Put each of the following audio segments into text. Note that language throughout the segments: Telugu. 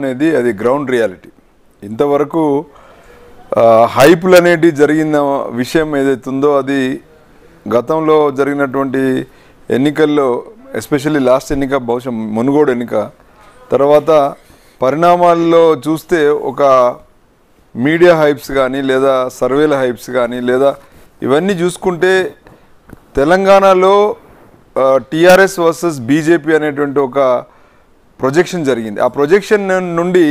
అనేది అది గ్రౌండ్ రియాలిటీ ఇంతవరకు హైపులు అనేటి జరిగిన విషయం ఏదైతే ఉందో అది గతంలో జరిగినటువంటి ఎన్నికల్లో ఎస్పెషల్లీ లాస్ట్ ఎన్నిక బహుశా మునుగోడు ఎన్నిక తర్వాత పరిణామాల్లో చూస్తే ఒక మీడియా హైప్స్ కానీ లేదా సర్వేల హైప్స్ కానీ లేదా ఇవన్నీ చూసుకుంటే తెలంగాణలో టీఆర్ఎస్ వర్సెస్ బీజేపీ అనేటువంటి ఒక ప్రొజెక్షన్ జరిగింది ఆ ప్రొజెక్షన్ నుండి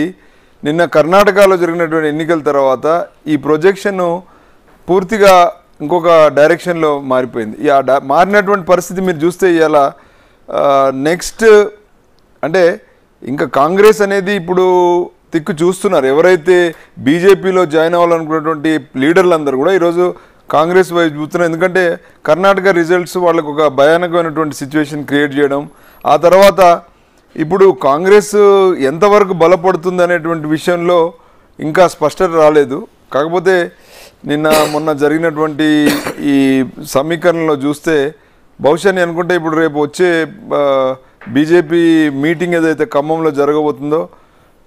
నిన్న కర్ణాటకలో జరిగినటువంటి ఎన్నికల తర్వాత ఈ ప్రొజెక్షన్ పూర్తిగా ఇంకొక డైరెక్షన్లో మారిపోయింది ఆ మారినటువంటి పరిస్థితి మీరు చూస్తే ఇవాళ నెక్స్ట్ అంటే ఇంకా కాంగ్రెస్ అనేది ఇప్పుడు తిక్కు చూస్తున్నారు ఎవరైతే బీజేపీలో జాయిన్ అవ్వాలనుకున్నటువంటి లీడర్లు అందరూ కూడా ఈరోజు కాంగ్రెస్ వైపు చూస్తున్నారు ఎందుకంటే కర్ణాటక రిజల్ట్స్ వాళ్ళకు ఒక భయానకమైనటువంటి సిచ్యువేషన్ క్రియేట్ చేయడం ఆ తర్వాత ఇప్పుడు కాంగ్రెస్ ఎంతవరకు బలపడుతుంది అనేటువంటి విషయంలో ఇంకా స్పష్టత రాలేదు కాకపోతే నిన్న మొన్న జరిగినటువంటి ఈ సమీకరణలో చూస్తే బహుశా నేను అనుకుంటే ఇప్పుడు రేపు వచ్చే బీజేపీ మీటింగ్ ఏదైతే ఖమ్మంలో జరగబోతుందో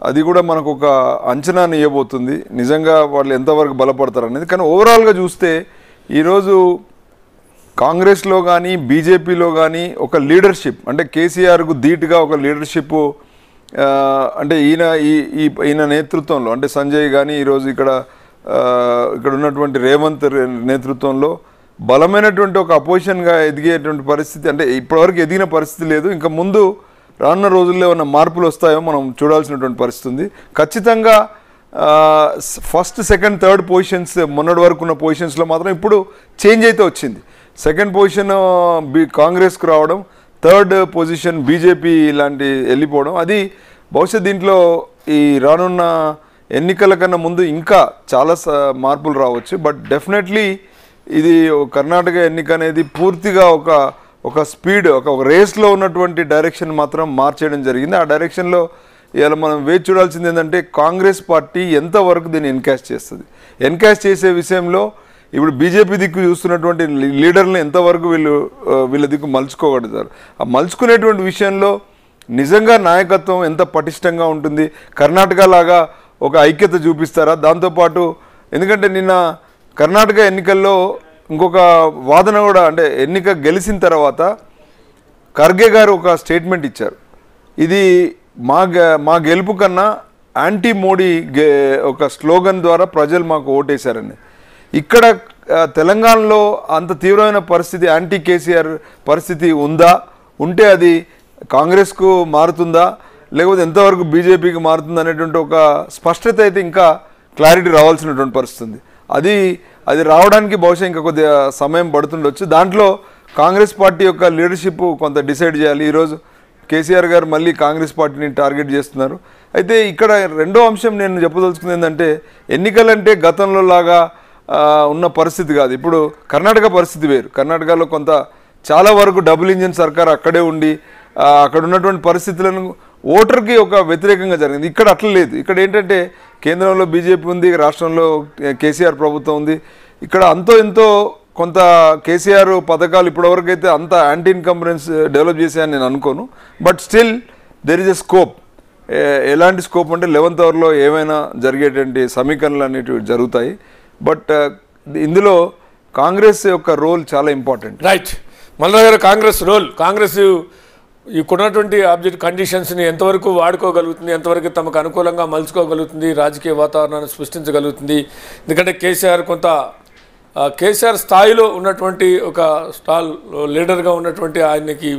అది కూడా మనకు ఒక అంచనాను ఇవ్వబోతుంది నిజంగా వాళ్ళు ఎంతవరకు బలపడతారు అనేది కానీ ఓవరాల్గా చూస్తే ఈరోజు కాంగ్రెస్లో కానీ బీజేపీలో కానీ ఒక లీడర్షిప్ అంటే కేసీఆర్కు ధీటుగా ఒక లీడర్షిప్ అంటే ఈయన ఈ ఈయన నేతృత్వంలో అంటే సంజయ్ కానీ ఈరోజు ఇక్కడ ఇక్కడ ఉన్నటువంటి రేవంత్ నేతృత్వంలో బలమైనటువంటి ఒక అపోజిషన్గా ఎదిగేటువంటి పరిస్థితి అంటే ఇప్పటివరకు ఎదిగిన పరిస్థితి లేదు ఇంకా ముందు రానున్న రోజుల్లో ఉన్న మార్పులు వస్తాయో మనం చూడాల్సినటువంటి పరిస్థితి ఉంది ఖచ్చితంగా ఫస్ట్ సెకండ్ థర్డ్ పొజిషన్స్ మొన్నటి వరకు ఉన్న పొజిషన్స్లో మాత్రం ఇప్పుడు చేంజ్ అయితే వచ్చింది సెకండ్ పొజిషన్ బి కాంగ్రెస్కు రావడం థర్డ్ పొజిషన్ బీజేపీ ఇలాంటి వెళ్ళిపోవడం అది బహుశా దీంట్లో ఈ రానున్న ఎన్నికల కన్నా ముందు ఇంకా చాలా మార్పులు రావచ్చు బట్ డెఫినెట్లీ ఇది కర్ణాటక ఎన్నిక అనేది పూర్తిగా ఒక ఒక స్పీడ్ ఒక రేస్లో ఉన్నటువంటి డైరెక్షన్ మాత్రం మార్చేయడం జరిగింది ఆ డైరెక్షన్లో ఇలా మనం వేచి చూడాల్సింది ఏంటంటే కాంగ్రెస్ పార్టీ ఎంతవరకు దీన్ని ఎన్కాష్ చేస్తుంది ఎన్కాష్ చేసే విషయంలో ఇప్పుడు బీజేపీ దిక్కు చూస్తున్నటువంటి లీడర్లను ఎంతవరకు వీళ్ళు వీళ్ళ దిక్కు సార్ ఆ మలుచుకునేటువంటి విషయంలో నిజంగా నాయకత్వం ఎంత పటిష్టంగా ఉంటుంది కర్ణాటక లాగా ఒక ఐక్యత చూపిస్తారా దాంతోపాటు ఎందుకంటే నిన్న కర్ణాటక ఎన్నికల్లో ఇంకొక వాదన కూడా అంటే ఎన్నిక గెలిచిన తర్వాత ఖర్గే గారు ఒక స్టేట్మెంట్ ఇచ్చారు ఇది మా మా గెలుపు కన్నా యాంటీ మోడీ ఒక స్లోగన్ ద్వారా ప్రజలు మాకు ఓటేశారని ఇక్కడ తెలంగాణలో అంత తీవ్రమైన పరిస్థితి యాంటీ కేసీఆర్ పరిస్థితి ఉందా ఉంటే అది కాంగ్రెస్కు మారుతుందా లేకపోతే ఎంతవరకు బీజేపీకి మారుతుంది అనేటువంటి ఒక స్పష్టత అయితే ఇంకా క్లారిటీ రావాల్సినటువంటి పరిస్థితుంది అది అది రావడానికి బహుశా ఇంకా కొద్దిగా సమయం పడుతుండొచ్చు దాంట్లో కాంగ్రెస్ పార్టీ యొక్క లీడర్షిప్ కొంత డిసైడ్ చేయాలి ఈరోజు కేసీఆర్ గారు మళ్ళీ కాంగ్రెస్ పార్టీని టార్గెట్ చేస్తున్నారు అయితే ఇక్కడ రెండో అంశం నేను చెప్పదలుచుకుంది ఏంటంటే ఎన్నికలంటే గతంలో లాగా ఉన్న పరిస్థితి కాదు ఇప్పుడు కర్ణాటక పరిస్థితి వేరు కర్ణాటకలో కొంత చాలా వరకు డబుల్ ఇంజిన్ సర్కార్ అక్కడే ఉండి అక్కడ ఉన్నటువంటి పరిస్థితులను ఓటర్కి ఒక వ్యతిరేకంగా జరిగింది ఇక్కడ అట్ల లేదు ఇక్కడ ఏంటంటే కేంద్రంలో బీజేపీ ఉంది రాష్ట్రంలో కేసీఆర్ ప్రభుత్వం ఉంది ఇక్కడ అంతో ఎంతో కొంత కేసీఆర్ పథకాలు ఇప్పటివరకు అయితే అంత యాంటీ ఇన్కంపరెన్స్ డెవలప్ చేశాయని నేను అనుకోను but still there is a scope ఎలాంటి స్కోప్ అంటే లెవెన్త్ అవర్లో ఏమైనా జరిగేటువంటి సమీకరణలు అనేటివి జరుగుతాయి బట్ ఇందులో కాంగ్రెస్ యొక్క రోల్ చాలా ఇంపార్టెంట్ రైట్ మల్లా గారు కాంగ్రెస్ రోల్ కాంగ్రెస్ ఇక్కడున్నటువంటి ఆబ్జెక్ట్ కండిషన్స్ని ఎంతవరకు వాడుకోగలుగుతుంది ఎంతవరకు తమకు అనుకూలంగా మలుచుకోగలుగుతుంది రాజకీయ వాతావరణాన్ని సృష్టించగలుగుతుంది ఎందుకంటే కేసీఆర్ కొంత కేసీఆర్ స్థాయిలో ఉన్నటువంటి ఒక స్టాల్ లీడర్గా ఉన్నటువంటి ఆయనకి